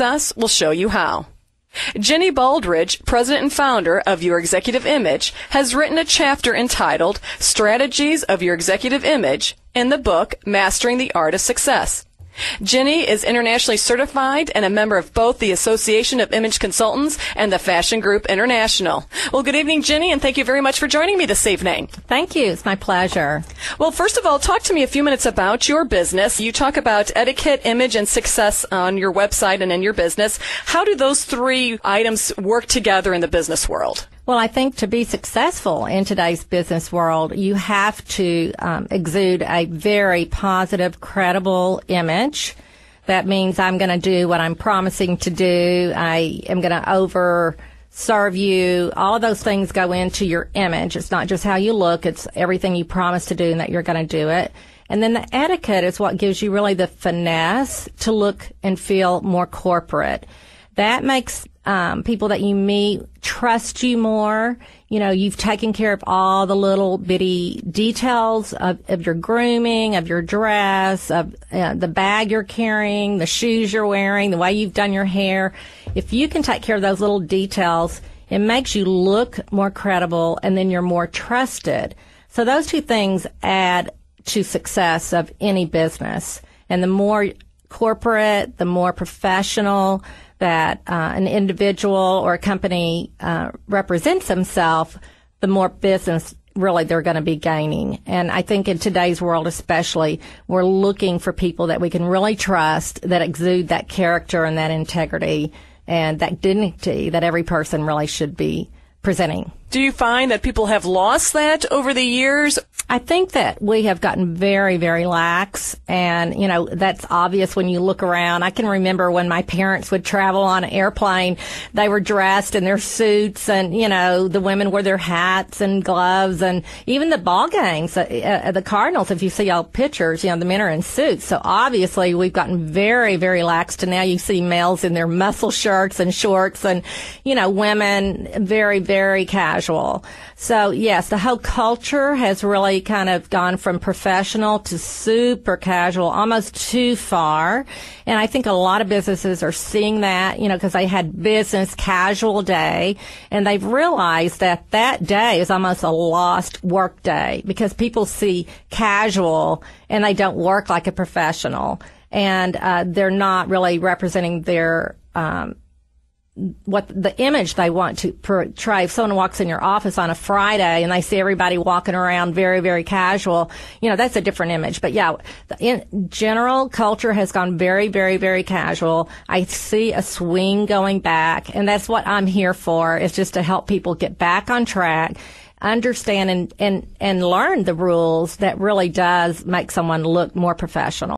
us will show you how. Jenny Baldridge, president and founder of Your Executive Image, has written a chapter entitled Strategies of Your Executive Image in the book Mastering the Art of Success. Jenny is internationally certified and a member of both the Association of Image Consultants and the Fashion Group International. Well, good evening, Jenny, and thank you very much for joining me this evening. Thank you. It's my pleasure. Well, first of all, talk to me a few minutes about your business. You talk about etiquette, image, and success on your website and in your business. How do those three items work together in the business world? Well, I think to be successful in today's business world, you have to um, exude a very positive, credible image. That means I'm going to do what I'm promising to do. I am going to over serve you. All of those things go into your image. It's not just how you look. It's everything you promise to do and that you're going to do it. And then the etiquette is what gives you really the finesse to look and feel more corporate that makes um, people that you meet trust you more. You know, you've taken care of all the little bitty details of, of your grooming, of your dress, of uh, the bag you're carrying, the shoes you're wearing, the way you've done your hair. If you can take care of those little details, it makes you look more credible and then you're more trusted. So those two things add to success of any business. And the more corporate, the more professional that uh, an individual or a company uh, represents themselves, the more business really they're going to be gaining. And I think in today's world, especially, we're looking for people that we can really trust that exude that character and that integrity and that dignity that every person really should be presenting. Do you find that people have lost that over the years? I think that we have gotten very, very lax. And, you know, that's obvious when you look around. I can remember when my parents would travel on an airplane, they were dressed in their suits and, you know, the women wore their hats and gloves and even the ball games, uh, uh the Cardinals, if you see all pictures, you know, the men are in suits. So obviously we've gotten very, very lax to now you see males in their muscle shirts and shorts and, you know, women very, very casual casual. So yes, the whole culture has really kind of gone from professional to super casual, almost too far. And I think a lot of businesses are seeing that, you know, because they had business casual day and they've realized that that day is almost a lost work day because people see casual and they don't work like a professional and uh, they're not really representing their um, what the image they want to portray. If someone walks in your office on a Friday and they see everybody walking around very, very casual, you know, that's a different image. But yeah, in general culture has gone very, very, very casual. I see a swing going back and that's what I'm here for is just to help people get back on track understand and, and, and learn the rules that really does make someone look more professional.